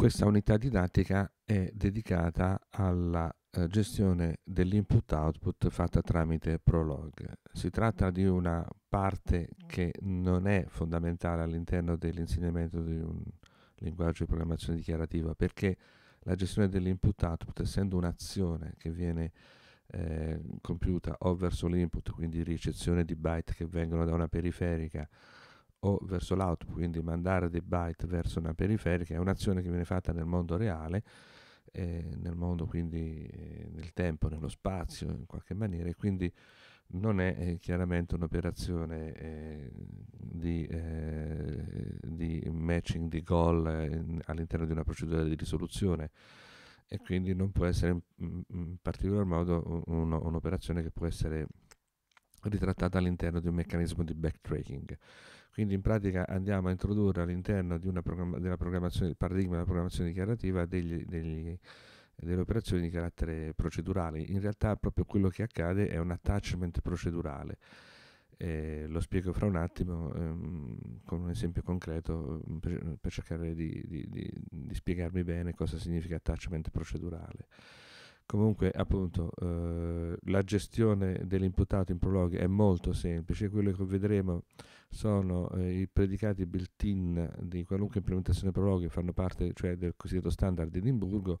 Questa unità didattica è dedicata alla eh, gestione dell'input-output fatta tramite Prolog. Si tratta di una parte che non è fondamentale all'interno dell'insegnamento di un linguaggio di programmazione dichiarativa perché la gestione dell'input-output, essendo un'azione che viene eh, compiuta o verso l'input, quindi ricezione di byte che vengono da una periferica, o verso l'output, quindi mandare dei byte verso una periferica, è un'azione che viene fatta nel mondo reale, eh, nel mondo quindi eh, nel tempo, nello spazio in qualche maniera, e quindi non è eh, chiaramente un'operazione eh, di, eh, di, matching di goal eh, all'interno di una procedura di risoluzione e quindi non può essere in, in particolar modo un, un'operazione che può essere ritrattata all'interno di un meccanismo di backtracking. Quindi in pratica andiamo a introdurre all'interno programma, della programmazione, del paradigma della programmazione dichiarativa degli, degli, delle operazioni di carattere procedurale. In realtà proprio quello che accade è un attachment procedurale. Eh, lo spiego fra un attimo ehm, con un esempio concreto mm, per, per cercare di, di, di, di spiegarmi bene cosa significa attachment procedurale. Comunque, appunto, eh, la gestione dell'imputato in prologhi è molto semplice. Quello che vedremo sono eh, i predicati built-in di qualunque implementazione prologhi, fanno parte cioè del cosiddetto standard di Edimburgo.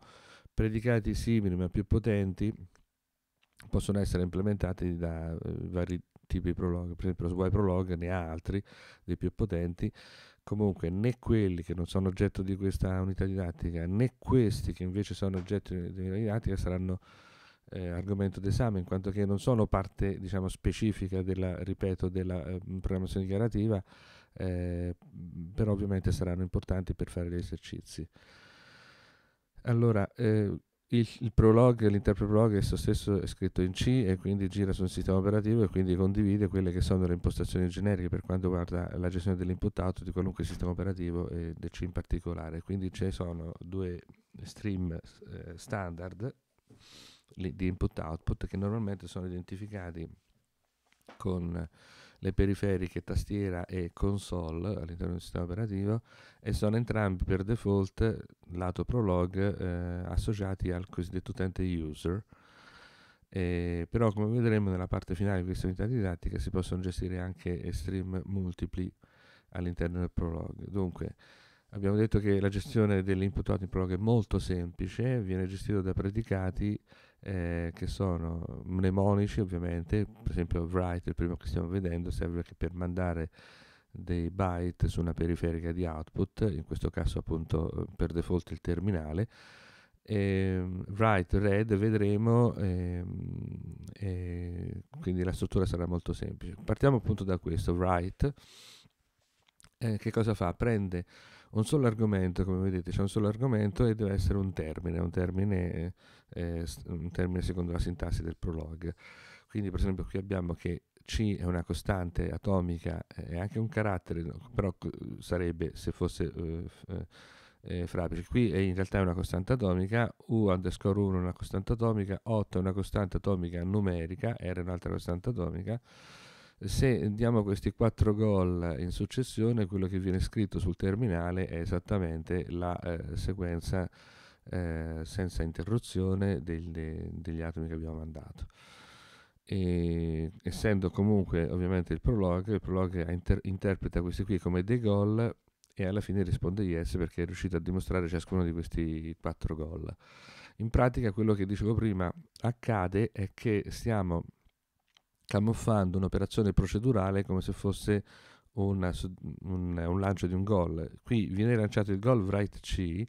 Predicati simili ma più potenti possono essere implementati da eh, vari tipi di prologhi. Per esempio, lo SWI Prolog ne ha altri dei più potenti Comunque né quelli che non sono oggetto di questa unità didattica né questi che invece sono oggetto di unità didattica saranno eh, argomento d'esame in quanto che non sono parte diciamo, specifica della, ripeto, della eh, programmazione dichiarativa, eh, però ovviamente saranno importanti per fare gli esercizi. Allora, eh, il, il prolog, l'interprolog esso stesso è scritto in C e quindi gira su un sistema operativo e quindi condivide quelle che sono le impostazioni generiche per quanto riguarda la gestione dell'imputato di qualunque sistema operativo e del C in particolare. Quindi ci sono due stream eh, standard di input-output che normalmente sono identificati con le periferiche tastiera e console all'interno del sistema operativo e sono entrambi per default lato Prolog eh, associati al cosiddetto utente user. Eh, però come vedremo nella parte finale di questa unità didattica si possono gestire anche stream multipli all'interno del Prolog. Dunque, Abbiamo detto che la gestione dell'input out in prolog è molto semplice, viene gestito da predicati eh, che sono mnemonici ovviamente, per esempio write, il primo che stiamo vedendo, serve per mandare dei byte su una periferica di output, in questo caso appunto per default il terminale. E, ehm, write, read, vedremo, e, ehm, e quindi la struttura sarà molto semplice. Partiamo appunto da questo, write, eh, che cosa fa? Prende un solo argomento, come vedete, c'è un solo argomento e deve essere un termine, un termine, eh, un termine secondo la sintassi del prolog. Quindi per esempio qui abbiamo che C è una costante atomica, eh, è anche un carattere, però sarebbe se fosse... Eh, eh, eh frabrici. Qui è in realtà è una costante atomica, U underscore 1 è una costante atomica, 8 è una costante atomica numerica, R è un'altra costante atomica, se diamo questi quattro gol in successione, quello che viene scritto sul terminale è esattamente la eh, sequenza eh, senza interruzione del, de, degli atomi che abbiamo mandato. E, essendo comunque ovviamente il prologue, il prologue inter- interpreta questi qui come dei gol e alla fine risponde yes perché è riuscito a dimostrare ciascuno di questi quattro gol. In pratica quello che dicevo prima accade è che stiamo camuffando un'operazione procedurale come se fosse una, un, un, lancio di un gol. Qui viene lanciato il gol right C,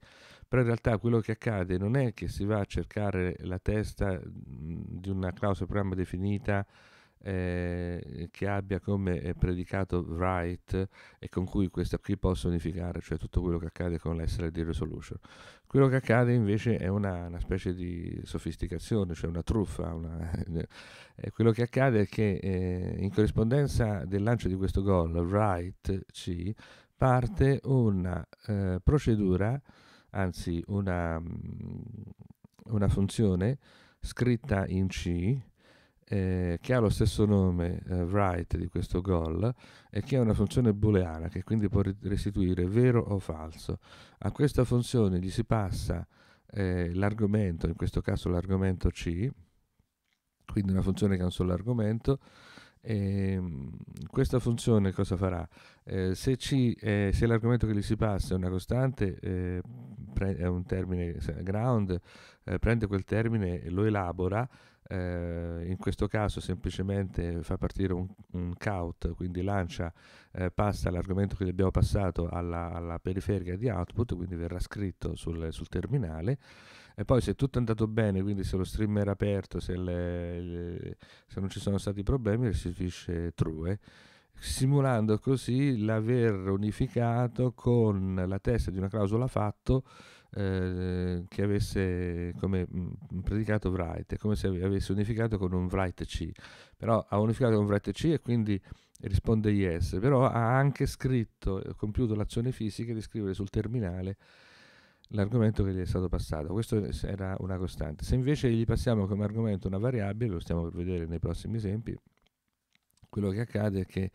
però in realtà quello che accade non è che si va a cercare la testa mm, di una clausola programma definita eh, che abbia come eh, predicato write e con cui questa qui possa unificare, cioè tutto quello che accade con l'SLD resolution. Quello che accade invece è una, una specie di sofisticazione, cioè una truffa. Una quello che accade è che eh, in corrispondenza del lancio di questo gol, write C, parte una eh, procedura, anzi una, mm, una funzione scritta in C eh, che ha lo stesso nome eh, right di questo gol e che è una funzione booleana che quindi può restituire vero o falso. A questa funzione gli si passa eh, l'argomento, in questo caso l'argomento C, quindi una funzione che ha un solo argomento. E, ehm, questa funzione cosa farà? Eh, se, C, eh, se l'argomento che gli si passa è una costante, eh, è un termine ground, eh, prende quel termine, e lo elabora eh, in questo caso semplicemente fa partire un, un count, quindi lancia, eh, passa l'argomento che gli abbiamo passato alla, alla, periferica di output, quindi verrà scritto sul, sul, terminale. E poi se tutto è andato bene, quindi se lo stream era aperto, se, le, se non ci sono stati problemi, restituisce true simulando così l'aver unificato con la testa di una clausola fatto eh, che avesse come mm, predicato Wright, è come se avesse unificato con un Wright C, però ha unificato con Wright C e quindi risponde yes, però ha anche scritto, eh, compiuto l'azione fisica di scrivere sul terminale l'argomento che gli è stato passato. questa era una costante. Se invece gli passiamo come argomento una variabile, lo stiamo per vedere nei prossimi esempi, quello che accade è che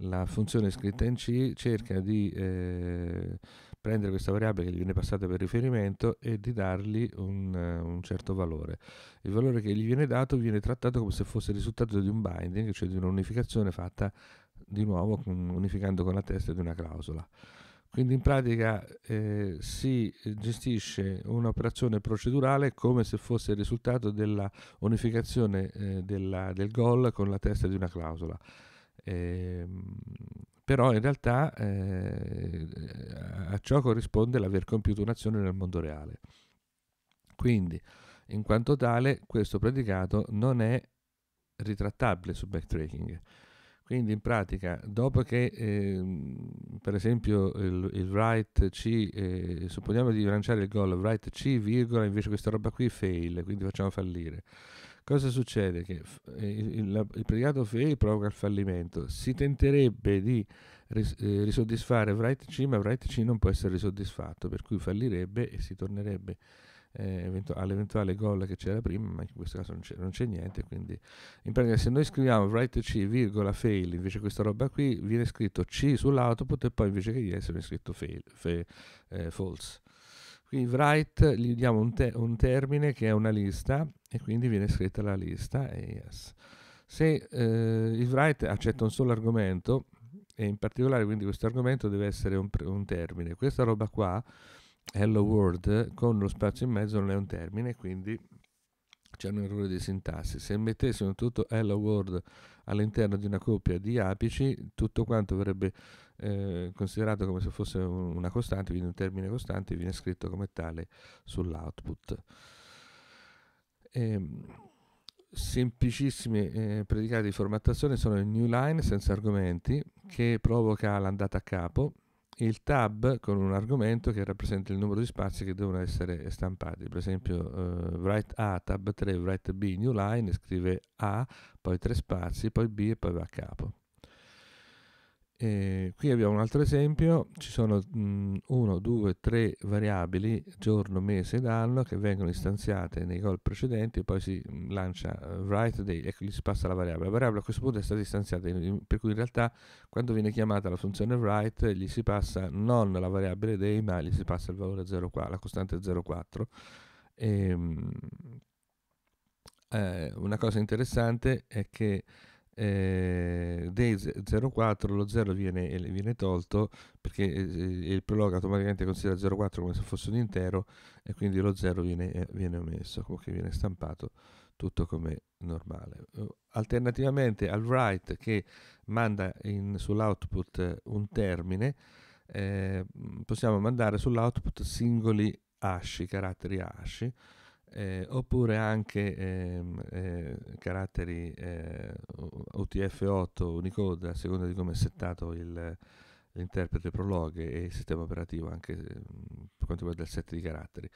la funzione scritta in C cerca di eh, prendere questa variabile che gli viene passata per riferimento e di dargli un, eh, un, certo valore. Il valore che gli viene dato viene trattato come se fosse il risultato di un binding, cioè di un'unificazione fatta di nuovo unificando con la testa di una clausola. Quindi in pratica eh, si gestisce un'operazione procedurale come se fosse il risultato della unificazione eh, della, del goal con la testa di una clausola. Eh, però in realtà eh, a ciò corrisponde l'aver compiuto un'azione nel mondo reale. Quindi, in quanto tale, questo predicato non è ritrattabile su backtracking. Quindi in pratica, dopo che eh, per esempio il, il write C, eh, supponiamo di lanciare il gol, write C, virgola, invece questa roba qui fail, quindi facciamo fallire. Cosa succede? Che eh, il, il pregato fail provoca il fallimento. Si tenterebbe di ris- eh, risoddisfare Wright C, ma Wright C non può essere risoddisfatto, per cui fallirebbe e si tornerebbe eh, eventu- all'eventuale gol che c'era prima, ma in questo caso non c'è, non c'è niente. Quindi, in pratica, se noi scriviamo Wright C, virgola, fail, invece questa roba qui, viene scritto C sull'output e poi invece che di essere scritto fail, fa- eh, false. Quindi write gli diamo un, te- un, termine che è una lista e quindi viene scritta la lista e yes. Se eh, il write accetta un solo argomento e in particolare quindi questo argomento deve essere un, un termine, questa roba qua, hello world, con lo spazio in mezzo non è un termine, quindi c'è un errore di sintassi. Se mettessimo tutto hello world all'interno di una coppia di apici, tutto quanto verrebbe eh, considerato come se fosse una costante, quindi un termine costante viene scritto come tale sull'output. E, ehm, semplicissime eh, predicate di formattazione sono il new line senza argomenti che provoca l'andata a capo il tab con un argomento che rappresenta il numero di spazi che devono essere stampati per esempio eh, write A tab 3 write B new line scrive A poi tre spazi poi B e poi va a capo e qui abbiamo un altro esempio, ci sono 1, 2, 3 variabili, giorno, mese ed anno, che vengono istanziate nei call precedenti e poi si mhmm, lancia uh, write day e ecco, gli si passa la variabile. La variabile a questo punto è stata istanziata, per cui in realtà quando viene chiamata la funzione write gli si passa non la variabile day ma gli si passa il valore 0, la costante 0,4. Ehm, eh, una cosa interessante è che eh, dei 04 lo 0 viene, viene tolto perché eh, eh, il prologo automaticamente considera 04 come se fosse un intero e quindi lo 0 viene, eh, viene omesso, comunque viene stampato tutto come normale. Alternativamente al write che manda in, sull'output un termine, eh, possiamo mandare sull'output singoli asci, caratteri asci, eh, oppure anche ehm, eh, caratteri eh, UTF-8 Unicode a seconda di come è settato il, l'interprete prologhe e il sistema operativo anche ehm, per quanto riguarda il set di caratteri.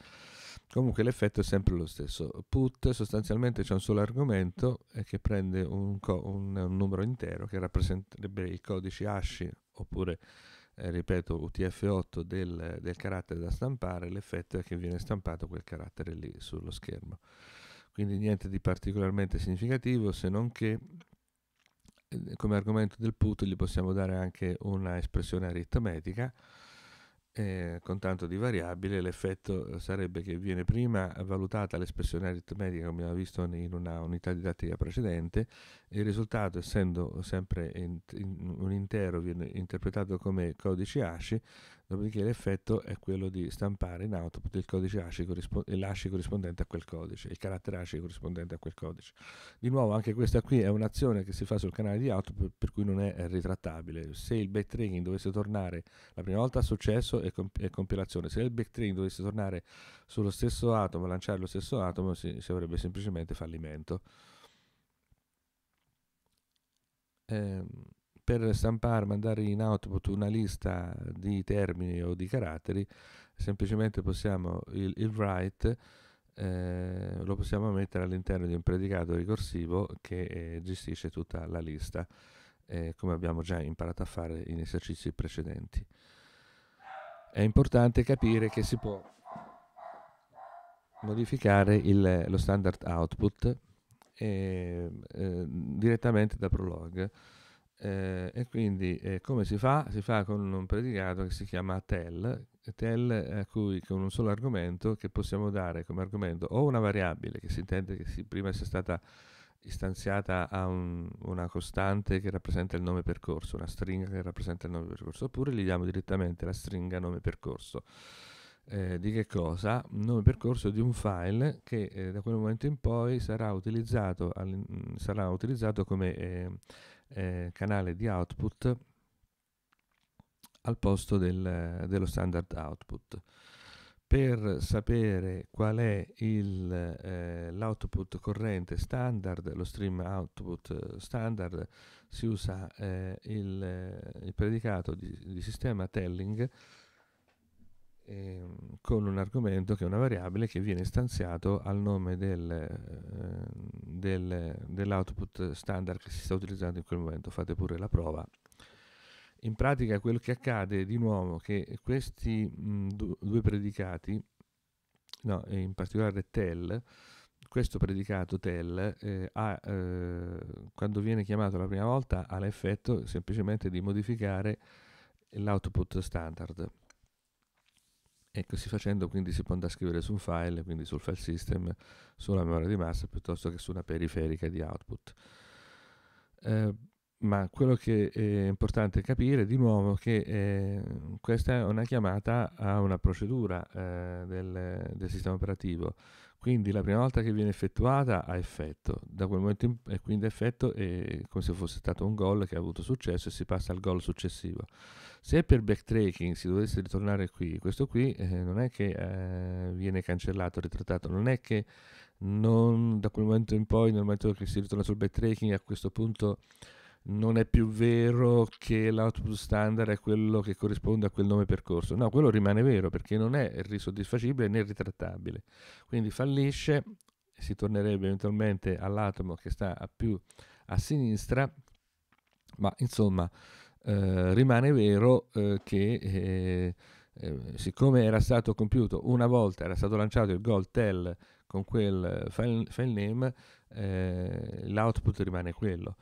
Comunque l'effetto è sempre lo stesso. Put sostanzialmente c'è un solo argomento eh, che prende un, co- un, un numero intero che rappresenterebbe il codice ASCII oppure eh, ripeto, UTF-8 del, del, carattere da stampare, l'effetto è che viene stampato quel carattere lì sullo schermo. Quindi niente di particolarmente significativo se non che eh, come argomento del put gli possiamo dare anche una espressione aritmetica eh, con tanto di variabile, l'effetto eh, sarebbe che viene prima valutata l'espressione aritmetica, come abbiamo visto in una unità didattica precedente, il risultato, essendo sempre in, in, un intero, viene interpretato come codice ASCII, Dopodiché l'effetto è quello di stampare in output il codice ASCII, corrispond- l'ASCII corrispondente a quel codice, il carattere ASCII corrispondente a quel codice. Di nuovo anche questa qui è un'azione che si fa sul canale di output per cui non è ritrattabile. Se il backtracking dovesse tornare la prima volta a successo e, comp- compilazione, se il backtracking dovesse tornare sullo stesso atomo, lanciare lo stesso atomo, si, si avrebbe semplicemente fallimento. Ehm per stampare, mandare in output una lista di termini o di caratteri, semplicemente possiamo il, il write eh, lo possiamo mettere all'interno di un predicato ricorsivo che eh, gestisce tutta la lista, eh, come abbiamo già imparato a fare in esercizi precedenti. È importante capire che si può modificare il, lo standard output eh, eh, direttamente da Prolog eh, e quindi eh, come si fa? Si fa con un predicato che si chiama tell, tell eh, a cui con un solo argomento che possiamo dare come argomento o una variabile che si intende che si, prima sia stata istanziata a un, una costante che rappresenta il nome percorso, una stringa che rappresenta il nome percorso, oppure gli diamo direttamente la stringa nome percorso. Eh, di che cosa? Nome percorso di un file che eh, da quel momento in poi sarà utilizzato, sarà utilizzato come eh, eh, canale di output al posto del, dello standard output. Per sapere qual è eh, l'output eh, corrente standard, lo stream output eh, standard, si usa eh, il, eh, il, predicato di, di sistema telling eh, con un argomento che è una variabile che viene stanziato al nome del, eh, del, dell'output standard che si sta utilizzando in quel momento. Fate pure la prova. In pratica quello che accade di nuovo è che questi mh, mm, due predicati, no, in particolare tel, questo predicato tel eh, ha, eh, quando viene chiamato la prima volta ha l'effetto semplicemente di modificare l'output standard e così facendo quindi si può andare a scrivere su un file, quindi sul file system, sulla memoria di massa piuttosto che su una periferica di output. Eh, ma quello che è importante capire di nuovo è che eh, questa è una chiamata a una procedura eh, del, del, sistema operativo quindi la prima volta che viene effettuata ha effetto, da quel momento in, e quindi effetto è come se fosse stato un gol che ha avuto successo e si passa al gol successivo. Se per backtracking si dovesse ritornare qui, questo qui eh, non è che eh, viene cancellato, ritrattato, non è che non, da quel momento in poi, nel momento che si ritorna sul backtracking, a questo punto non è più vero che l'output standard è quello che corrisponde a quel nome percorso. No, quello rimane vero perché non è risoddisfacibile né ritrattabile. Quindi fallisce, si tornerebbe eventualmente all'atomo che sta a più a sinistra, ma insomma eh, rimane vero eh, che eh, eh siccome era stato compiuto una volta, era stato lanciato il goal tell con quel file, file name, eh, l'output rimane quello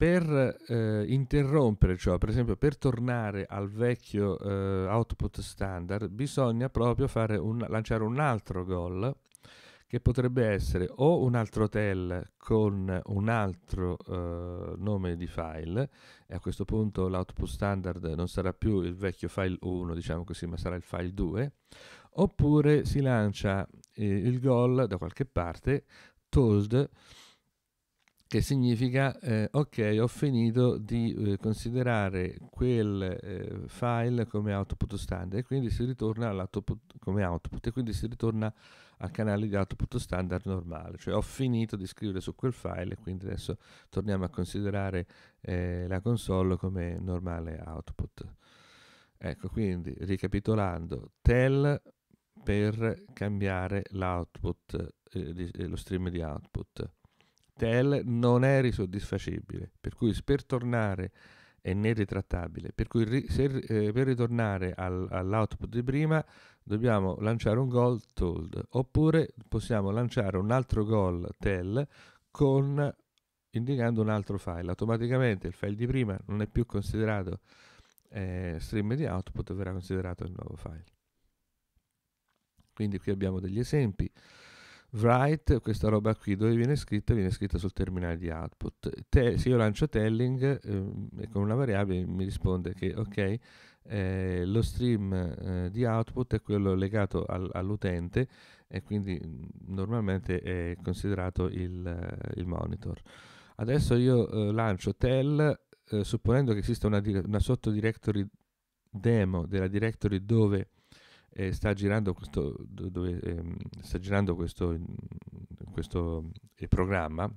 per eh, interrompere, ciò, per esempio per tornare al vecchio eh, output standard, bisogna proprio un, lanciare un altro goal che potrebbe essere o un altro tel con un altro eh, nome di file, e a questo punto l'output standard non sarà più il vecchio file 1, diciamo così, ma sarà il file 2, oppure si lancia eh, il goal da qualche parte, told, che significa eh, ok ho finito di eh, considerare quel eh, file come output standard e quindi si ritorna all'output come output e quindi si ritorna al canale di output standard normale cioè ho finito di scrivere su quel file e quindi adesso torniamo a considerare eh, la console come normale output ecco quindi ricapitolando tell per cambiare l'output eh, di, eh, lo stream di output Tell non è risoddisfacibile, per cui per tornare è né ritrattabile, per cui se, eh, per ritornare al, all'output di prima dobbiamo lanciare un goal told, oppure possiamo lanciare un altro goal tell con, indicando un altro file. Automaticamente il file di prima non è più considerato eh, stream di output, verrà considerato il nuovo file. Quindi qui abbiamo degli esempi write, questa roba qui dove viene scritta, viene scritta sul terminale di output. Te, se io lancio telling eh, con una variabile mi risponde che ok, eh, lo stream eh, di output è quello legato al, all'utente e quindi mm, normalmente è considerato il, eh, il monitor. Adesso io eh, lancio tel, eh, supponendo che esista una, una sottodirectory demo della directory dove eh, sta girando questo, dove, eh, sta girando questo, questo eh, programma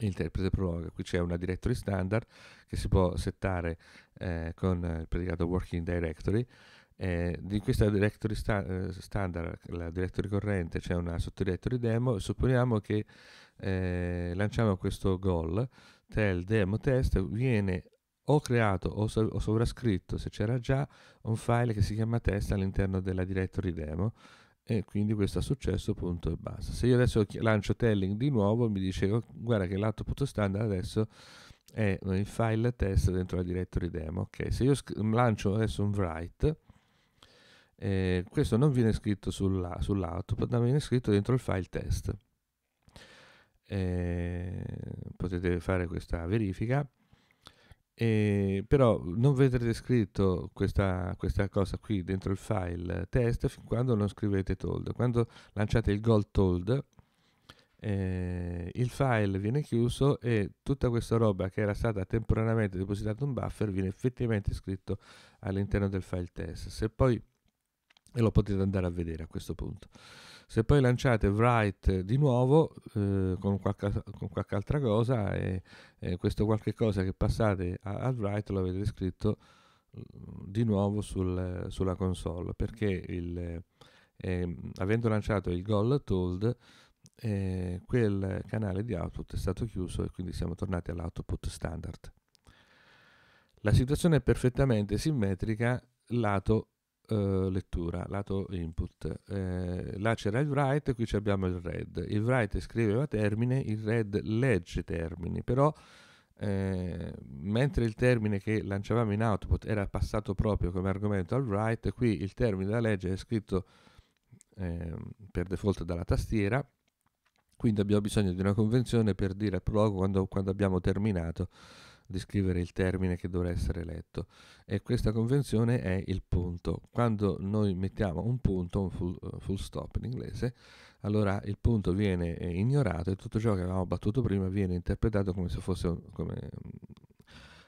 interprete prologa qui c'è una directory standard che si può settare eh, con il predicato working directory eh, di questa directory sta- eh, standard la directory corrente c'è una sottodirectory demo supponiamo che eh, lanciamo questo goal tell demo test viene ho creato o, so- o sovrascritto, se c'era già, un file che si chiama test all'interno della directory demo e quindi questo è successo punto e basta. Se io adesso lancio telling di nuovo mi dice oh, guarda che l'output standard adesso è il file test dentro la directory demo. Ok, se io sc- lancio adesso un write eh, questo non viene scritto sulla, sull'output, ma viene scritto dentro il file test. Eh, potete fare questa verifica e, ehm, però non vedrete scritto questa, questa, cosa qui dentro il file test fin quando non scrivete told. Quando lanciate il gold told, eh, il file viene chiuso e tutta questa roba che era stata temporaneamente depositata in buffer viene effettivamente scritto all'interno del file test. Se poi e lo potete andare a vedere a questo punto. Se poi lanciate Wright di nuovo eh, con, qualche, con, qualche, altra cosa e, e, questo qualche cosa che passate a, a Wright lo avete scritto mm, di nuovo sul, sulla console perché il, eh, ehm, avendo lanciato il goal told eh, quel canale di output è stato chiuso e quindi siamo tornati all'output standard. La situazione è perfettamente simmetrica lato eh, lettura, lato input. Eh, là c'era il write, qui abbiamo il read. Il write scriveva termine, il read legge termini, però eh, mentre il termine che lanciavamo in output era passato proprio come argomento al write, qui il termine da leggere è scritto ehm, per default dalla tastiera, quindi abbiamo bisogno di una convenzione per dire prologo quando, quando abbiamo terminato descrivere il termine che dovrà essere letto e questa convenzione è il punto. Quando noi mettiamo un punto, un full, eh, full stop in inglese, allora il punto viene eh, ignorato e tutto ciò che avevamo battuto prima viene interpretato come se fosse un, come, mm,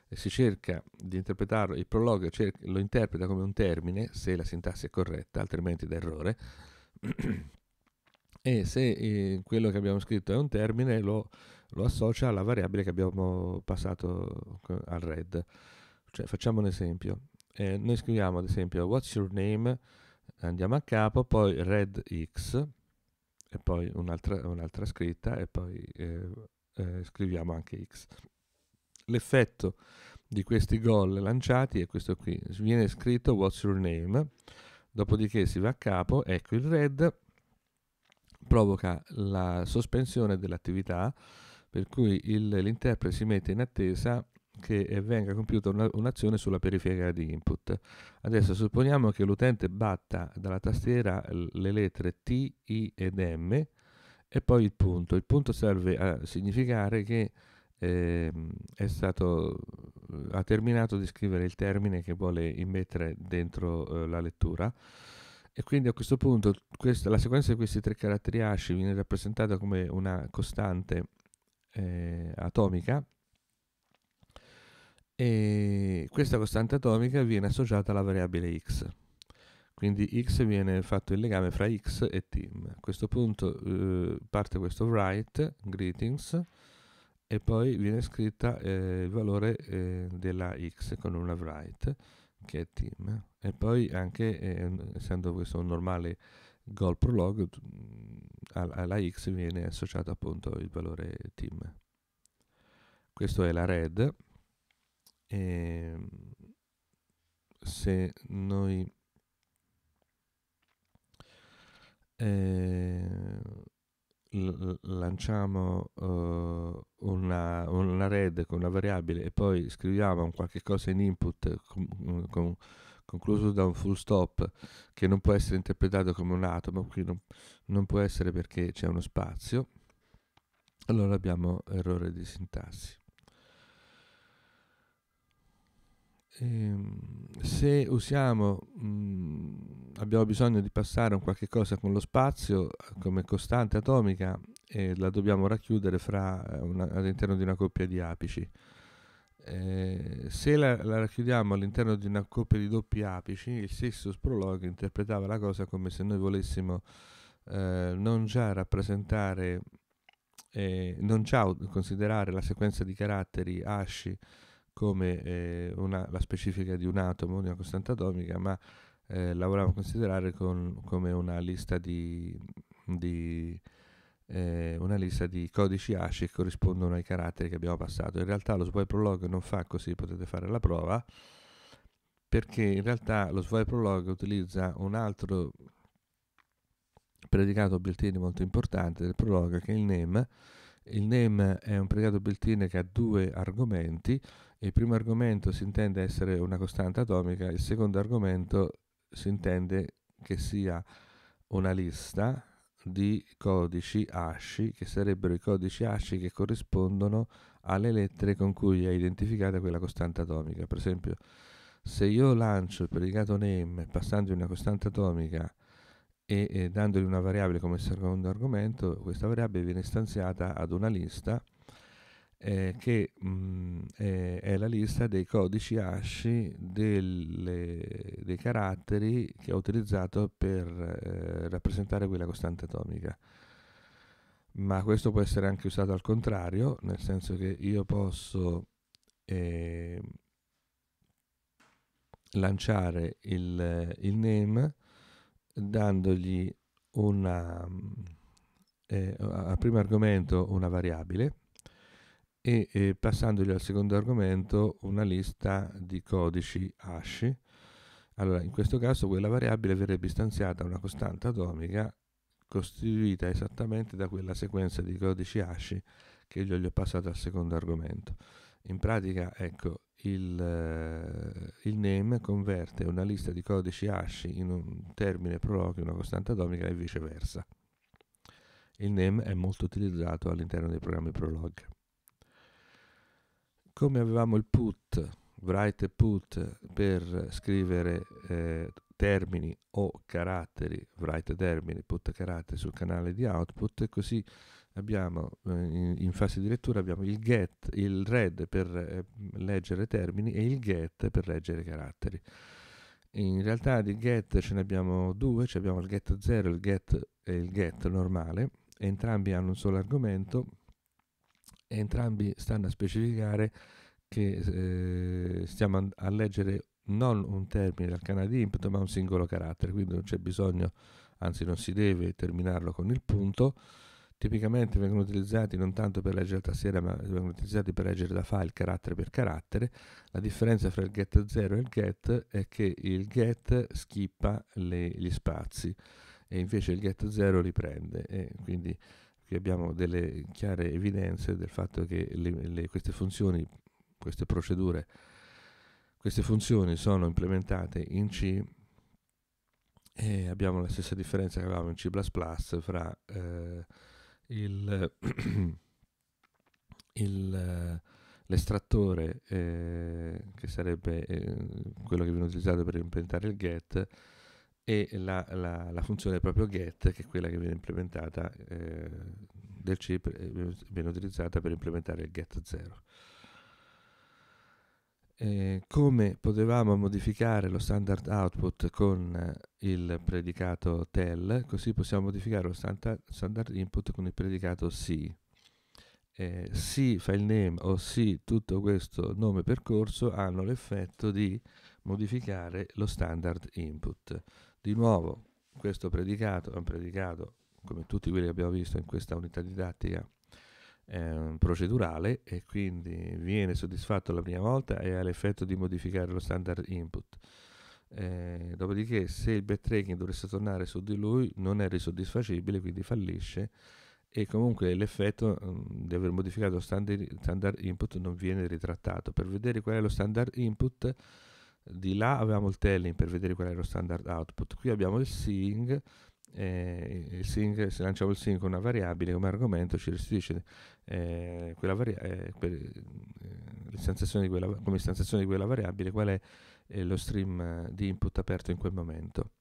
si cerca di interpretarlo, il prologo lo interpreta come un termine se la sintassi è corretta, altrimenti d'errore, e se eh, quello che abbiamo scritto è un termine lo, lo associa alla variabile che abbiamo passato al red. Cioè, facciamo un esempio. Eh, noi scriviamo ad esempio what's your name, andiamo a capo, poi red x e poi un'altra, un'altra scritta e poi eh, eh, scriviamo anche x. L'effetto di questi gol lanciati è questo qui, viene scritto what's your name, dopodiché si va a capo, ecco il red, provoca la sospensione dell'attività, per cui il, l'interprete si mette in attesa che eh, venga compiuta una, un'azione sulla periferica di input. Adesso supponiamo che l'utente batta dalla tastiera le lettere T, I ed M e poi il punto. Il punto serve a significare che eh, è stato, eh, ha terminato di scrivere il termine che vuole immettere dentro eh, la lettura. E quindi a questo punto questa, la sequenza di questi tre caratteri asci viene rappresentata come una costante eh, atomica e questa costante atomica viene associata alla variabile x. Quindi x viene fatto il legame fra x e team. A questo punto eh, parte questo write, greetings, e poi viene scritta eh, il valore eh, della x con una write che è team e poi anche eh, essendo questo un normale goal prologue alla X viene associato appunto il valore team questo è la red e ehm, se noi eh, lanciamo uh, una, una, red con una variabile e poi scriviamo un qualche cosa in input con, con, concluso da un full stop che non può essere interpretato come un atomo, qui non, non può essere perché c'è uno spazio, allora abbiamo errore di sintassi. Ehm, se usiamo, mh, mm, abbiamo bisogno di passare un qualche cosa con lo spazio come costante atomica e la dobbiamo racchiudere eh, una, all'interno di una coppia di apici. Eh, se la, la, racchiudiamo all'interno di una coppia di doppi apici, il stesso Sprolog interpretava la cosa come se noi volessimo eh, non già rappresentare, eh, non già considerare la sequenza di caratteri asci come eh, una, la specifica di un atomo, di una costante atomica, ma eh, la volevamo considerare con, come una lista di, di eh, una lista di codici ASCII che corrispondono ai caratteri che abbiamo passato. In realtà lo swipe prologue non fa così, potete fare la prova, perché in realtà lo swipe prologue utilizza un altro predicato built-in molto importante del prologue che è il name. Il name è un predicato built-in che ha due argomenti, il primo argomento si intende essere una costante atomica, il secondo argomento si intende che sia una lista di codici asci, che sarebbero i codici asci che corrispondono alle lettere con cui è identificata quella costante atomica. Per esempio, se io lancio il predicato name passandogli una costante atomica e, e dandogli una variabile come secondo argomento, questa variabile viene stanziata ad una lista eh, che mh, eh, è la lista dei codici asci delle, dei caratteri che ho utilizzato per eh, rappresentare quella costante atomica. Ma questo può essere anche usato al contrario, nel senso che io posso ehm, lanciare il, il, name dandogli una, eh, a primo argomento una variabile e eh, passandogli al secondo argomento una lista di codici hash. Allora, in questo caso quella variabile verrebbe istanziata una costante atomica costituita esattamente da quella sequenza di codici hash che io gli ho passato al secondo argomento. In pratica, ecco, il, eh, il name converte una lista di codici hash in un termine proloquio, una costante atomica e viceversa. Il name è molto utilizzato all'interno dei programmi prologue come avevamo il put, write e put per scrivere eh, termini o caratteri, write termini, put caratteri sul canale di output, così abbiamo eh, in, fase di lettura abbiamo il get, il read per eh, leggere termini e il get per leggere caratteri. In realtà di get ce ne abbiamo due, cioè abbiamo il get 0 il get e il get normale, entrambi hanno un solo argomento entrambi stanno a specificare che eh, stiamo a leggere non un termine dal canale di input ma un singolo carattere, quindi non c'è bisogno, anzi non si deve terminarlo con il punto. Tipicamente vengono utilizzati non tanto per leggere la tastiera ma vengono utilizzati per leggere da file carattere per carattere. La differenza tra il get 0 e il get è che il get skippa gli spazi e invece il get 0 li prende e quindi qui abbiamo delle chiare evidenze del fatto che le, le, queste funzioni, queste procedure, queste funzioni sono implementate in C e abbiamo la stessa differenza che avevamo in C++ fra eh, il, il, eh, l'estrattore eh, che sarebbe eh, quello che viene utilizzato per implementare il get e la, la, la, funzione proprio get, che è quella che viene implementata eh, del chip, eh, viene utilizzata per implementare il get 0. Eh, come potevamo modificare lo standard output con eh, il predicato tel, così possiamo modificare lo standard, input con il predicato si. Eh, si file name o si tutto questo nome percorso hanno l'effetto di modificare lo standard input. Di nuovo, questo predicato è un predicato, come tutti quelli che abbiamo visto in questa unità didattica, eh, procedurale e quindi viene soddisfatto la prima volta e ha l'effetto di modificare lo standard input. Eh, dopodiché, se il backtracking dovesse tornare su di lui, non è risoddisfacibile, quindi fallisce e comunque l'effetto mh, mm, di aver modificato lo standard, standard input non viene ritrattato. Per vedere qual è lo standard input di là avevamo il telling per vedere qual era lo standard output, qui abbiamo il sing, eh, il sing se lanciamo il sing con una variabile come argomento ci restituisce eh, varia- eh, l'istanziazione eh, di quella, come istanziazione di quella variabile qual è eh, lo stream eh, di input aperto in quel momento.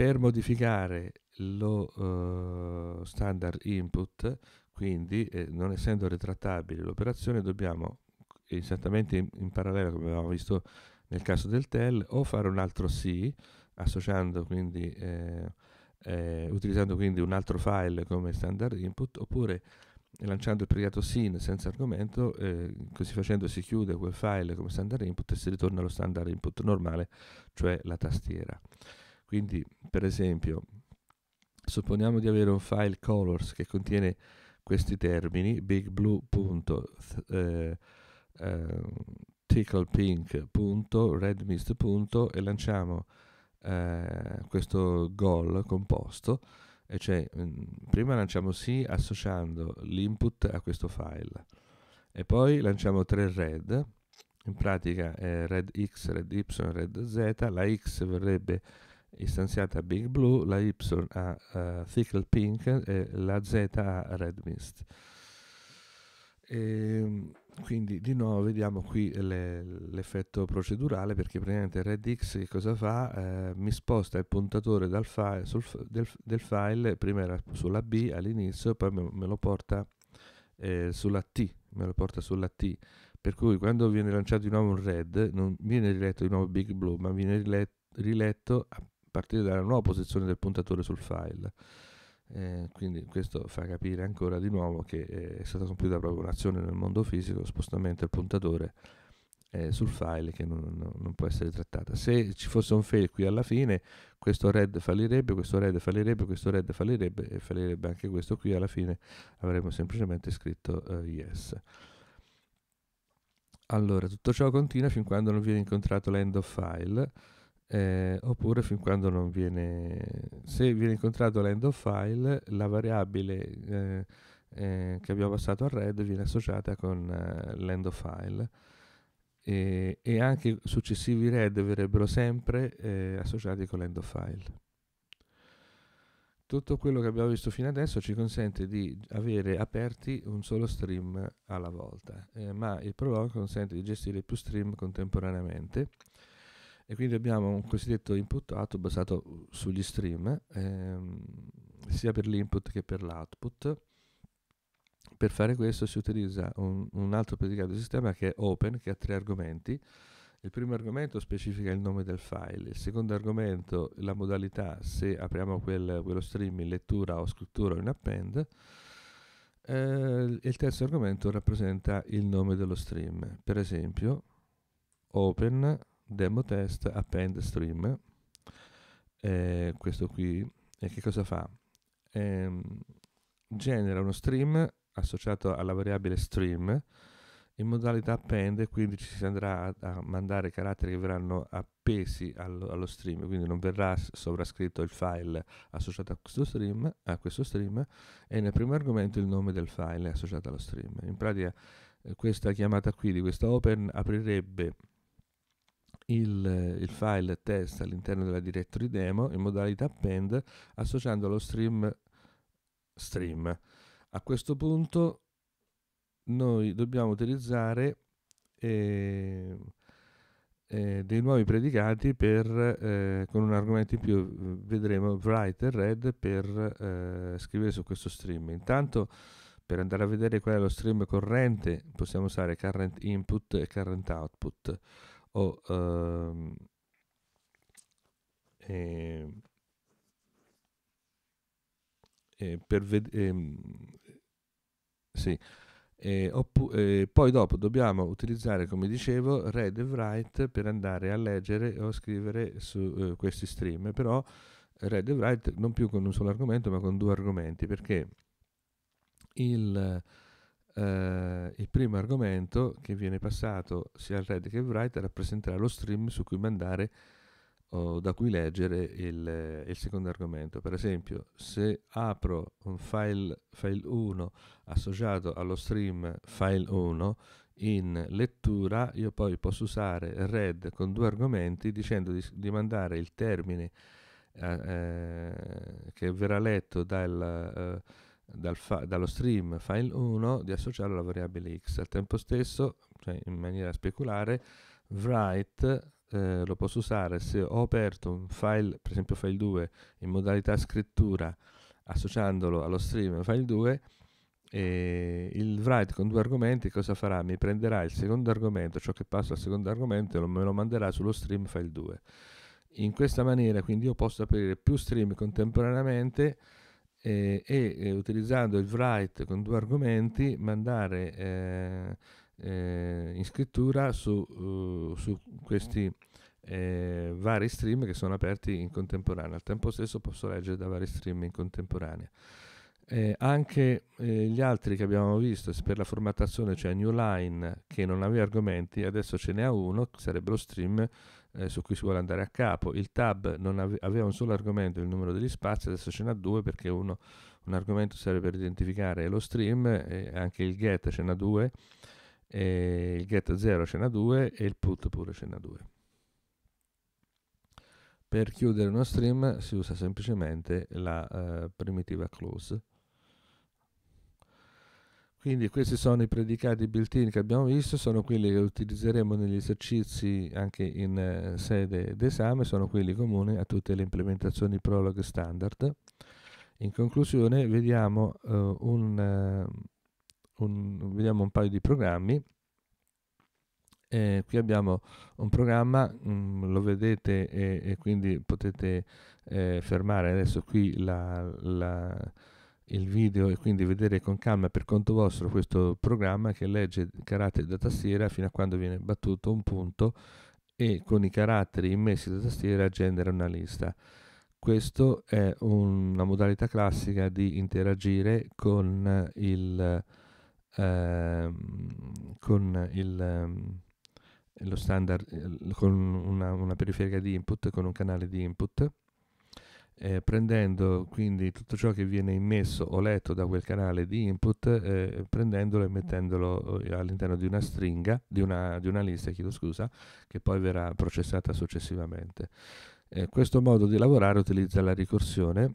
Per modificare lo standard input, quindi non essendo retrattabile l'operazione, dobbiamo esattamente in, in parallelo come avevamo visto nel caso del tel, o fare un altro sì, associando quindi, eh, eh, utilizzando quindi un altro file come standard input, oppure lanciando il pregato sin senza argomento, eh, così facendo si chiude quel file come standard input e si ritorna allo standard input normale, cioè la tastiera. Quindi, per esempio, supponiamo di avere un file colors che contiene questi termini, bigblue.th, eh, eh, ticklepink.redmist.com e lanciamo eh, questo goal composto e cioè mm, prima lanciamo sì associando l'input a questo file e poi lanciamo tre red in pratica eh, red x, red y, red z la x verrebbe istanziata a big blue la y a uh, eh, Thickle pink e la z a red mist e, ehm, quindi di nuovo vediamo qui le, l'effetto procedurale perché praticamente redx che cosa fa? Eh, mi sposta il puntatore file, sul, del, del, file, prima era sulla B all'inizio, poi me, me lo porta eh, sulla T, me lo porta sulla T, per cui quando viene lanciato di nuovo un red non viene riletto di nuovo big blue, ma viene riletto a partire dalla nuova posizione del puntatore sul file. Eh, quindi questo fa capire ancora di nuovo che eh, è stata compiuta proprio un'azione nel mondo fisico, spostamento del puntatore eh, sul file che non, non, non, può essere trattata. Se ci fosse un fail qui alla fine, questo red fallirebbe, questo red fallirebbe, questo red fallirebbe e fallirebbe anche questo qui alla fine avremmo semplicemente scritto eh, yes. Allora, tutto ciò continua fin quando non viene incontrato l'end of file eh, oppure fin quando non viene, se viene incontrato l'end of file, la variabile eh, eh, che abbiamo passato al red viene associata con eh, l'end of file e, e, anche successivi red verrebbero sempre eh, associati con l'end of file. Tutto quello che abbiamo visto fino adesso ci consente di avere aperti un solo stream alla volta, eh, ma il prologue consente di gestire più stream contemporaneamente e quindi abbiamo un cosiddetto input-output basato sugli stream, ehm, sia per l'input che per l'output. Per fare questo si utilizza un, un altro predicato di sistema che è open, che ha tre argomenti. Il primo argomento specifica il nome del file, il secondo argomento la modalità se apriamo quel, quello stream in lettura o scrittura o in append, eh, il terzo argomento rappresenta il nome dello stream, per esempio open demo test append stream eh, questo qui e che cosa fa? Eh, genera uno stream associato alla variabile stream in modalità append quindi ci si andrà a, mandare caratteri che verranno appesi allo, allo, stream quindi non verrà sovrascritto il file associato a questo, stream, a questo stream e nel primo argomento il nome del file associato allo stream in pratica eh, questa chiamata qui di questa open aprirebbe il, il, file test all'interno della directory demo in modalità append associando lo stream stream. A questo punto noi dobbiamo utilizzare eh, eh, dei nuovi predicati per, eh, con un argomento in più, vedremo write e red per eh, scrivere su questo stream. Intanto per andare a vedere qual è lo stream corrente possiamo usare current input e current output o oh, ehm, eh, eh, per vedere ehm, sì. Eh, oppu- eh, poi dopo dobbiamo utilizzare, come dicevo, read e write per andare a leggere o scrivere su eh, questi stream, però read e write non più con un solo argomento, ma con due argomenti, perché il eh, il primo argomento che viene passato sia al read che al write rappresenterà lo stream su cui mandare o da cui leggere il, il, secondo argomento. Per esempio, se apro un file, file 1 associato allo stream file 1 in lettura, io poi posso usare red con due argomenti dicendo di, di mandare il termine eh, eh che verrà letto dal... Eh, dal fa- dallo stream file 1 di associarlo alla variabile x. Al tempo stesso, cioè in maniera speculare, write eh, lo posso usare se ho aperto un file, per esempio file 2, in modalità scrittura associandolo allo stream file 2 e il write con due argomenti cosa farà? Mi prenderà il secondo argomento, ciò che passa al secondo argomento e me lo manderà sullo stream file 2. In questa maniera quindi io posso aprire più stream contemporaneamente e, e utilizzando il write con due argomenti mandare eh, eh, in scrittura su, eh, su questi eh, vari stream che sono aperti in contemporanea. Al tempo stesso posso leggere da vari stream in contemporanea. Eh, anche eh, gli altri che abbiamo visto per la formattazione, cioè New Line che non aveva argomenti, adesso ce n'è uno, sarebbe lo stream eh, su cui si vuole andare a capo. Il tab ave- aveva un solo argomento, il numero degli spazi, adesso ce n'ha due perché uno, un argomento serve per identificare lo stream, e anche il get ce n'ha due, il get 0 ce n'ha due e il put pure ce n'ha due. Per chiudere uno stream si usa semplicemente la eh, primitiva close quindi questi sono i predicati built-in che abbiamo visto, sono quelli che utilizzeremo negli esercizi anche in eh, sede d'esame, sono quelli comuni a tutte le implementazioni Prolog standard. In conclusione vediamo, eh, un, eh, un, vediamo, un, paio di programmi. Eh, qui abbiamo un programma, mh, mm, lo vedete e, e quindi potete eh, fermare adesso qui la, la il video e quindi vedere con calma per conto vostro questo programma che legge caratteri da tastiera fino a quando viene battuto un punto e con i caratteri immessi da tastiera genera una lista. Questo è una modalità classica di interagire con il, eh, con il ehm, lo standard eh, con una, una periferica di input, con un canale di input eh, prendendo quindi tutto ciò che viene immesso o letto da quel canale di input, eh, prendendolo e mettendolo eh, all'interno di una stringa, di una, di una lista, chiedo scusa, che poi verrà processata successivamente. Eh, questo modo di lavorare utilizza la ricorsione,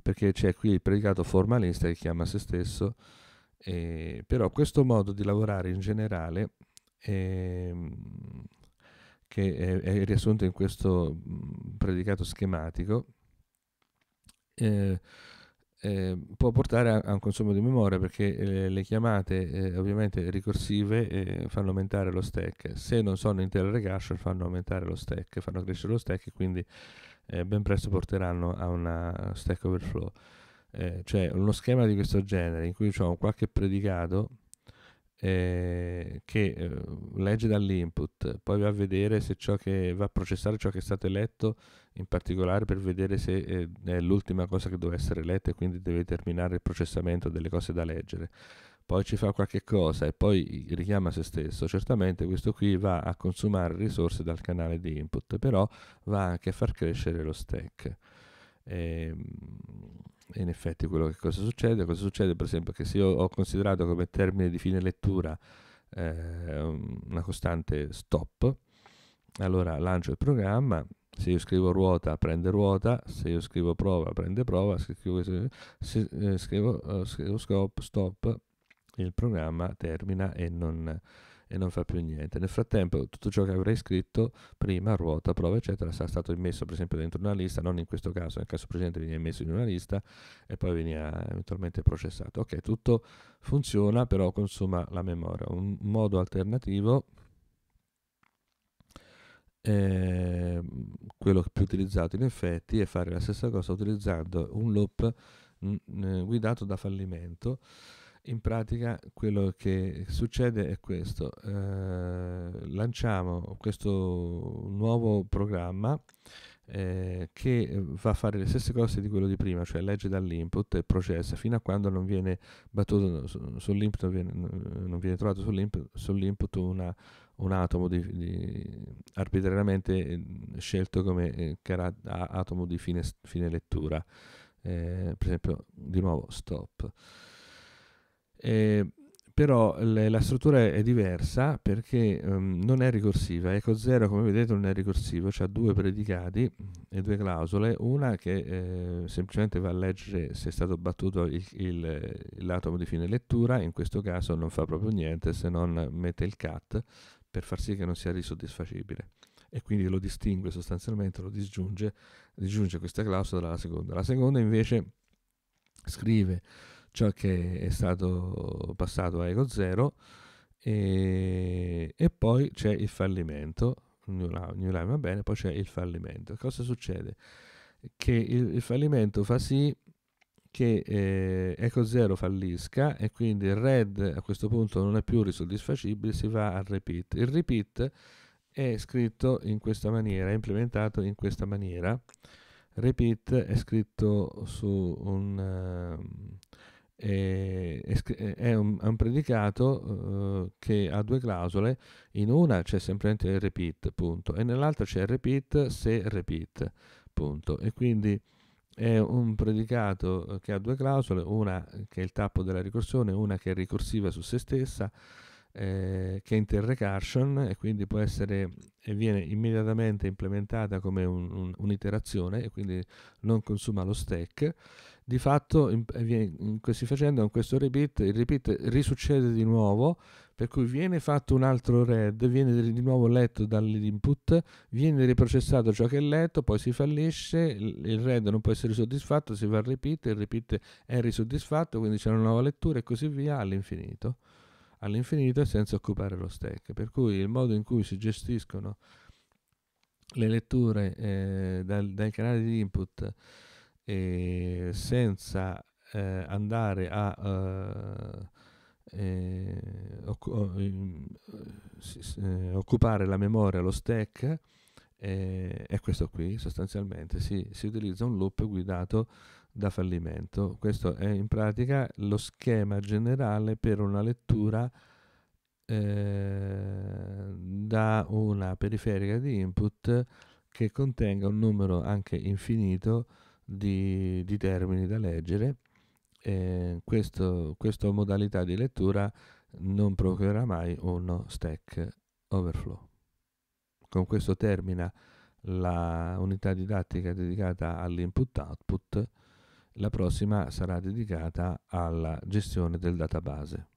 perché c'è qui il predicato formalista che chiama se stesso, eh, però questo modo di lavorare in generale ehm, che è, riassunto in questo mm, predicato schematico, eh, eh, può portare a, a, un consumo di memoria perché eh, le chiamate eh, ovviamente ricorsive eh, fanno aumentare lo stack, se non sono intero regashare fanno aumentare lo stack, fanno crescere lo stack e quindi ben presto porteranno a una stack overflow. cioè uno schema di questo genere in cui ho qualche predicato eh, che eh, legge dall'input, poi va a vedere se ciò che va a processare ciò che è stato eletto, in particolare per vedere se eh, è l'ultima cosa che deve essere letta e quindi deve terminare il processamento delle cose da leggere. Poi ci fa qualche cosa e poi richiama se stesso. Certamente questo qui va a consumare risorse dal canale di input, però va anche a far crescere lo stack. Ehm, e, in effetti quello che cosa succede? Cosa succede per esempio che se io ho considerato come termine di fine lettura eh, una costante stop, allora lancio il programma, se io scrivo ruota prende ruota, se io scrivo prova prende prova, se scrivo, se, eh, scrivo, eh, scrivo stop, stop, il programma termina e non... Eh, e non fa più niente. Nel frattempo tutto ciò che avrei scritto prima, ruota, prova, eccetera, sarà stato immesso per esempio dentro una lista, non in questo caso, nel caso precedente veniva messo in una lista e poi veniva eh, eventualmente processato. Ok, tutto funziona, però consuma la memoria. Un modo alternativo ehm, quello più utilizzato in effetti è fare la stessa cosa utilizzando un loop mm, eh, guidato da fallimento in pratica quello che succede è questo, eh, lanciamo questo nuovo programma eh, che va a fare le stesse cose di quello di prima, cioè legge dall'input e processa fino a quando non viene battuto sull'input, non non viene trovato sull'input, sull'input una, un atomo di, di, arbitrariamente eh, scelto come eh, atomo di fine, fine lettura, eh, per esempio di nuovo stop. Eh, però le, la struttura è diversa perché um, non è ricorsiva. Eco 0, come vedete, non è ricorsivo, ha due predicati e due clausole, una che eh, semplicemente va a leggere se è stato battuto il, il, l'atomo di fine lettura, in questo caso non fa proprio niente se non mette il cat per far sì che non sia risoddisfacibile e quindi lo distingue sostanzialmente, lo disgiunge, disgiunge questa clausola dalla seconda. La seconda invece scrive ciò cioè che è stato passato a Eco Zero e, e poi c'è il fallimento. New Line, New Line va bene, poi c'è il fallimento. Cosa succede? Che il, il fallimento fa sì che eh, Eco Zero fallisca e quindi il red a questo punto non è più risoddisfacibile, si va al repeat. Il repeat è scritto in questa maniera, è implementato in questa maniera. Repeat è scritto su un, ehm, è, è, un, è un, predicato eh, che ha due clausole, in una c'è semplicemente repeat, punto, e nell'altra c'è repeat se repeat, punto. E quindi è un predicato uhm, che ha due clausole, una che è il tappo della ricorsione, una che è ricorsiva su se stessa, eh, che è interrecartion e quindi può essere e viene immediatamente implementata come un, un, un'iterazione e quindi non consuma lo stack di fatto in, eh, in questi facendo con questo repeat, il repeat risuccede di nuovo, per cui viene fatto un altro read, viene di nuovo letto dall'input, viene riprocessato ciò che è letto, poi si fallisce, il read non può essere soddisfatto, si va al repeat, il repeat è risoddisfatto, quindi c'è una nuova lettura e così via all'infinito, all'infinito e senza occupare lo stack. Per cui il modo in cui si gestiscono le letture eh, dal, dai canali di input eh, senza eh, andare a eh, eh, oh, eh, occupare la memoria, lo stack, è questo qui sostanzialmente, si, si utilizza un loop guidato da fallimento. Questo è in pratica lo schema generale per una lettura eh, da una periferica di input che contenga un numero anche infinito di, di termini da leggere, eh, questo, questa modalità di lettura non provocherà mai uno stack overflow. Con questo termina la unità didattica dedicata all'input-output, la prossima sarà dedicata alla gestione del database.